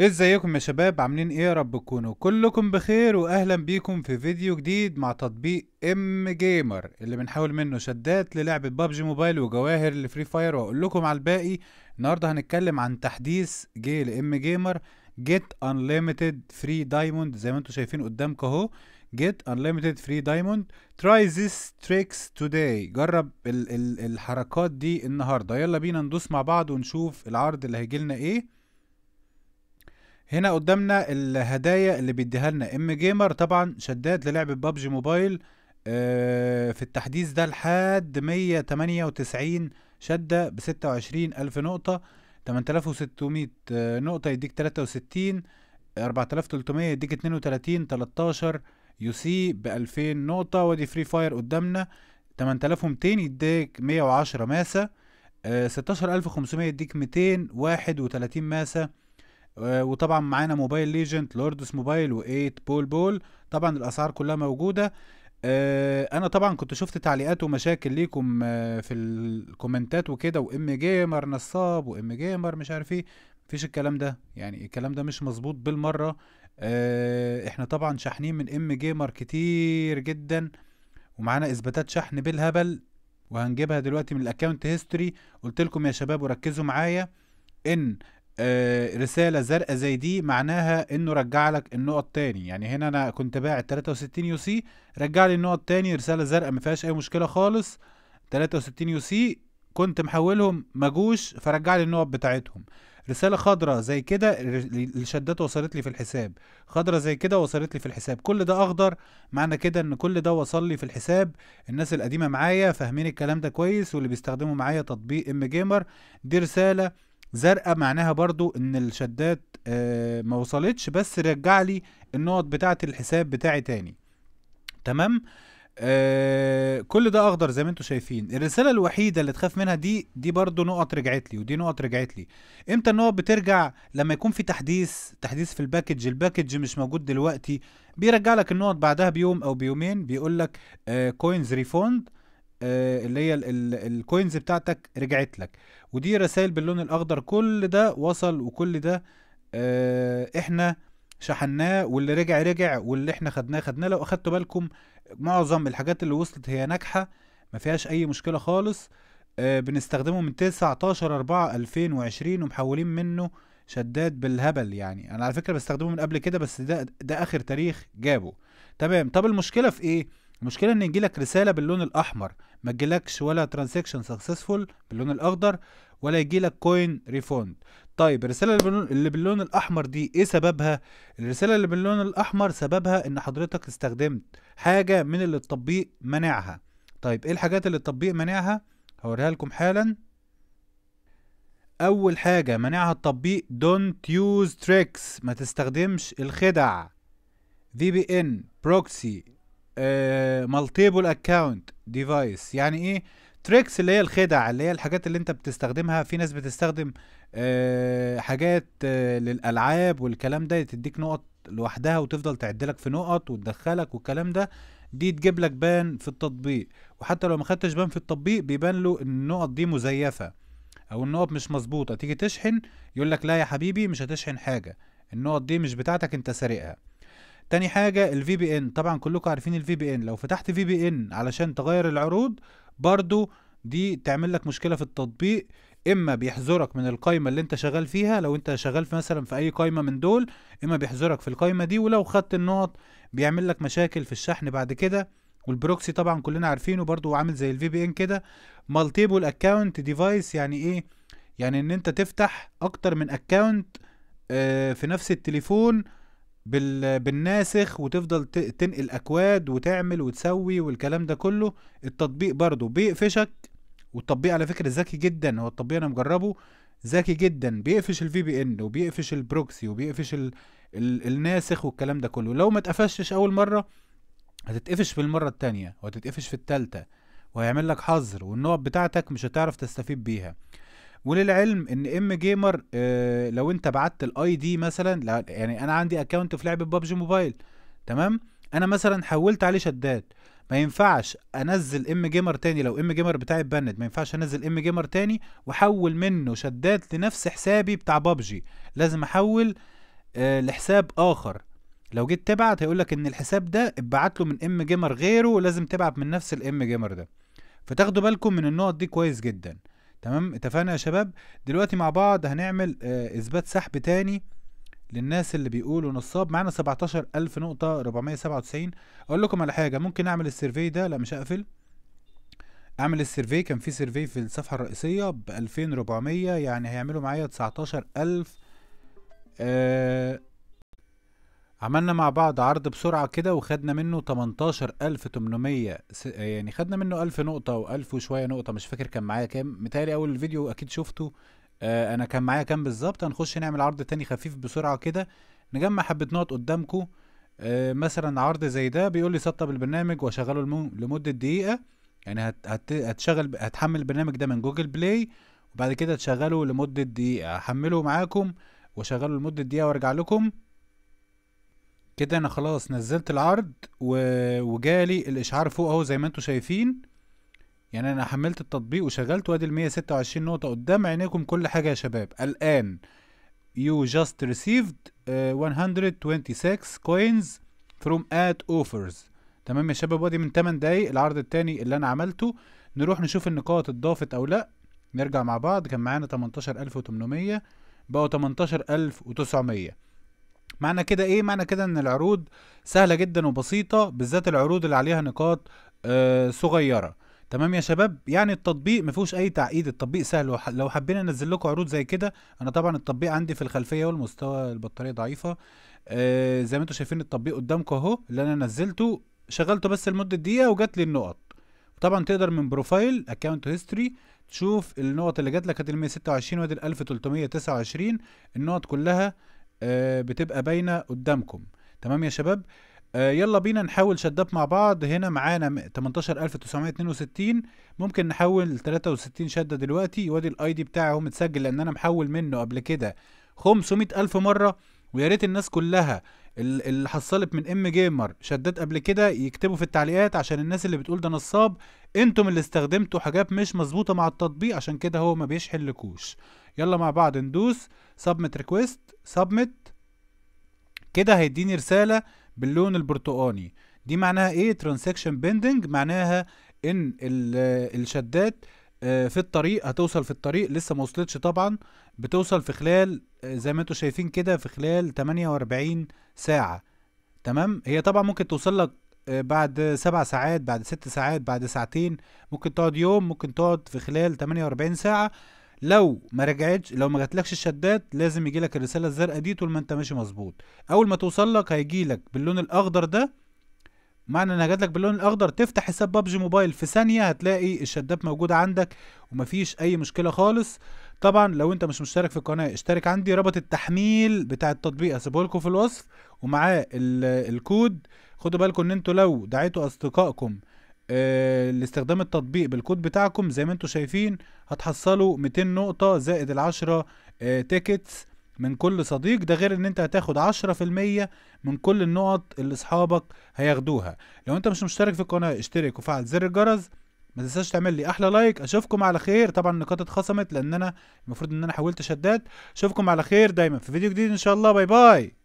ازيكم يا شباب عاملين ايه يا رب تكونوا كلكم بخير واهلا بيكم في فيديو جديد مع تطبيق ام جيمر اللي بنحاول منه شدات للعبة بابجي موبايل وجواهر الفري فاير واقول لكم على الباقي النهارده هنتكلم عن تحديث جه لام جيمر جيت انليمتد فري دايموند زي ما انتم شايفين قدامكم اهو جيت انليمتد فري دايموند تراي ذيس تريكس توداي جرب ال ال الحركات دي النهارده يلا بينا ندوس مع بعض ونشوف العرض اللي هيجي لنا ايه هنا قدامنا الهدايا اللي بيديها لنا ام جيمر طبعا شداد للعبة بابجي موبايل آه في التحديث ده لحد 198 شدة ب 26 نقطة 8600 آه، نقطة يديك 63 4300 يديك 32 13 يو سي ب 2000 نقطة ودي فري فاير قدامنا 8200 يديك 110 ماسة آه 16500 يديك 231 ماسة آه، وطبعا معانا موبايل ليجنت لوردس موبايل و8 بول بول طبعا الاسعار كلها موجوده آه، انا طبعا كنت شفت تعليقات ومشاكل ليكم آه، في الكومنتات وكده وام جيمر نصاب وام جيمر مش عارف ايه مفيش الكلام ده يعني الكلام ده مش مظبوط بالمره احنا طبعا شاحنين من ام جيمر كتير جدا ومعانا اثباتات شحن بالهبل وهنجيبها دلوقتي من الاكونت هيستوري قلت لكم يا شباب وركزوا معايا ان آه، رساله زرقاء زي دي معناها انه رجع لك النقط تاني يعني هنا انا كنت باعت 63 يو سي رجع لي النقط تاني رساله زرقاء ما فيهاش اي مشكله خالص 63 يو سي كنت محولهم مجوش فرجع لي النقط بتاعتهم رساله خضراء زي كده الشدات وصلت لي في الحساب خضراء زي كده وصلت لي في الحساب كل ده اخضر معنى كده ان كل ده وصل لي في الحساب الناس القديمه معايا فاهمين الكلام ده كويس واللي بيستخدموا معايا تطبيق ام جيمر دي رساله زرقاء معناها برضو ان الشدات آه، ما وصلتش بس رجع لي النقط بتاعه الحساب بتاعي تاني تمام آه كل ده اخضر زي ما انتم شايفين الرساله الوحيده اللي تخاف منها دي دي برضو نقط رجعت لي ودي نقط رجعت لي امتى النقط بترجع لما يكون في تحديث تحديث في الباكج الباكج مش موجود دلوقتي بيرجع لك النقط بعدها بيوم او بيومين بيقول لك كوينز آه ريفوند آه، اللي هي الكوينز بتاعتك رجعت لك ودي رسائل باللون الاخضر كل ده وصل وكل ده آه، احنا شحناه واللي رجع رجع واللي احنا خدناه خدناه لو اخدتوا بالكم معظم الحاجات اللي وصلت هي ناجحه ما فيهاش اي مشكله خالص آه، بنستخدمه من 19 4 2020 ومحولين منه شداد بالهبل يعني انا على فكره بستخدمه من قبل كده بس ده ده اخر تاريخ جابه تمام طب المشكله في ايه المشكله ان يجيلك رساله باللون الاحمر ما تجيلكش ولا ترانزاكشن سكسسفول باللون الاخضر ولا يجيلك كوين ريفوند طيب الرساله اللي باللون الاحمر دي ايه سببها الرساله اللي باللون الاحمر سببها ان حضرتك استخدمت حاجه من اللي التطبيق منعها طيب ايه الحاجات اللي التطبيق منعها هوريها لكم حالا اول حاجه منعها التطبيق don't use tricks ما تستخدمش الخدع VPN proxy مالتيبل اكونت ديفايس يعني ايه تريكس اللي هي الخدع اللي هي الحاجات اللي انت بتستخدمها في ناس بتستخدم آه حاجات آه للالعاب والكلام ده تديك نقط لوحدها وتفضل تعدلك في نقط وتدخلك والكلام ده دي تجيب لك بان في التطبيق وحتى لو ما خدتش بان في التطبيق بيبان له ان النقط دي مزيفه او النقط مش مظبوطه تيجي تشحن يقول لك لا يا حبيبي مش هتشحن حاجه النقط دي مش بتاعتك انت سارقها تاني حاجة الفي بي ان طبعا كلكم عارفين الفي بي ان لو فتحت في بي ان علشان تغير العروض برضو دي تعمل لك مشكلة في التطبيق اما بيحذرك من القايمة اللي انت شغال فيها لو انت شغال في مثلا في اي قايمة من دول اما بيحذرك في القايمة دي ولو خدت النقط بيعمل لك مشاكل في الشحن بعد كده والبروكسي طبعا كلنا عارفينه برضو عامل زي الفي بي ان كده مالتيبل اكونت ديفايس يعني ايه يعني ان انت تفتح اكتر من اكونت آه، في نفس التليفون بال... بالناسخ وتفضل ت... تنقل اكواد وتعمل وتسوي والكلام ده كله التطبيق برضو بيقفشك والتطبيق على فكره ذكي جدا هو التطبيق انا مجربه ذكي جدا بيقفش الفي بي ان وبيقفش البروكسي وبيقفش ال... ال... الناسخ والكلام ده كله لو ما اتقفشش اول مره هتتقفش في المره التانية وهتتقفش في التالتة وهيعمل لك حظر والنقط بتاعتك مش هتعرف تستفيد بيها وللعلم ان ام جيمر آه لو انت بعت الاي دي مثلا يعني انا عندي اكونت في لعبه ببجي موبايل تمام انا مثلا حولت عليه شداد ما ينفعش انزل ام جيمر تاني لو ام جيمر بتاعي اتبند ما ينفعش انزل ام جيمر تاني واحول منه شداد لنفس حسابي بتاع بابجي لازم احول آه لحساب اخر لو جيت تبعت هيقولك ان الحساب ده اتبعت له من ام جيمر غيره لازم تبعت من نفس الام جيمر ده فتاخدوا بالكم من النقط دي كويس جدا تمام اتفقنا يا شباب دلوقتي مع بعض هنعمل آه، اثبات سحب تاني للناس اللي بيقولوا نصاب معانا 17000 نقطه 497 اقول لكم على حاجه ممكن اعمل السيرفي ده لا مش هقفل اعمل السيرفي كان في سيرفي في الصفحه الرئيسيه ب 2400 يعني هيعملوا معايا 19000 آه عملنا مع بعض عرض بسرعة كده وخدنا منه 18800 س... يعني خدنا منه 1000 نقطة و1000 وشوية نقطة مش فاكر كان معايا كام متهيألي أول الفيديو أكيد شفته آه أنا كان معايا كام بالظبط هنخش نعمل عرض تاني خفيف بسرعة كده نجمع حبة نقط قدامكم آه مثلا عرض زي ده بيقول لي سطب البرنامج وأشغله المو... لمدة دقيقة يعني هت... هت... هتشغل هتحمل البرنامج ده من جوجل بلاي وبعد كده تشغله لمدة دقيقة هحمله معاكم وأشغله لمدة دقيقة وأرجع لكم كده انا خلاص نزلت العرض و... وجالي الاشعار فوق اهو زي ما انتم شايفين يعني انا حملت التطبيق وشغلت وادي ال 126 نقطه قدام عينيكم كل حاجه يا شباب الان you just received آه، uh, 126 coins from ad offers تمام يا شباب وادي من 8 دقايق العرض التاني اللي انا عملته نروح نشوف النقاط اتضافت او لا نرجع مع بعض كان معانا 18800 بقوا 18900 معنى كده ايه معنى كده ان العروض سهله جدا وبسيطه بالذات العروض اللي عليها نقاط آه، صغيره تمام يا شباب يعني التطبيق ما فيهوش اي تعقيد التطبيق سهل لو حبينا ننزل لكم عروض زي كده انا طبعا التطبيق عندي في الخلفيه والمستوى البطاريه ضعيفه آه زي ما انتم شايفين التطبيق قدامكم اهو اللي انا نزلته شغلته بس لمده دقيقه وجات لي النقط طبعا تقدر من بروفايل اكونت هيستوري تشوف النقط اللي جات لك ادي 126 وادي 1329 النقط كلها آه، بتبقى باينه قدامكم تمام يا شباب آه، يلا بينا نحول شداب مع بعض هنا معانا 18962 ممكن نحول 63 شده دلوقتي وادي الاي دي بتاعي اهو متسجل لان انا محول منه قبل كده 500000 مره ويا ريت الناس كلها اللي حصلت من ام جيمر شدات قبل كده يكتبوا في التعليقات عشان الناس اللي بتقول ده نصاب انتم اللي استخدمتوا حاجات مش مظبوطه مع التطبيق عشان كده هو ما بيشحن لكوش يلا مع بعض ندوس سبمت ريكويست سبمت كده هيديني رسالة باللون البرتقاني دي معناها ايه ترانزاكشن بيندنج معناها ان آه، الشدات آه، في الطريق هتوصل في الطريق لسه ما وصلتش طبعا بتوصل في خلال آه، زي ما انتم شايفين كده في خلال 48 ساعة تمام هي طبعا ممكن توصل لك بعد سبع ساعات بعد ست ساعات بعد ساعتين ممكن تقعد يوم ممكن تقعد في خلال 48 ساعة لو ما رجعتش لو ما جاتلكش الشدات لازم يجي لك الرساله الزرقاء دي طول ما انت ماشي مظبوط اول ما توصل لك هيجي لك باللون الاخضر ده معنى انها جاتلك باللون الاخضر تفتح حساب بابجي موبايل في ثانيه هتلاقي الشدات موجوده عندك ومفيش اي مشكله خالص طبعا لو انت مش مشترك في القناه اشترك عندي رابط التحميل بتاع التطبيق هسيبه لكم في الوصف ومعاه الكود خدوا بالكم ان انتوا لو دعيتوا اصدقائكم آه، لاستخدام التطبيق بالكود بتاعكم زي ما انتم شايفين هتحصلوا 200 نقطة زائد العشرة تيكتس آه، من كل صديق ده غير ان انت هتاخد 10% من كل النقط اللي اصحابك هياخدوها لو انت مش مشترك في القناة اشترك وفعل زر الجرس ما تنساش تعمل لي احلى لايك اشوفكم على خير طبعا النقاط اتخصمت لان انا المفروض ان انا حولت شدات اشوفكم على خير دايما في فيديو جديد ان شاء الله باي باي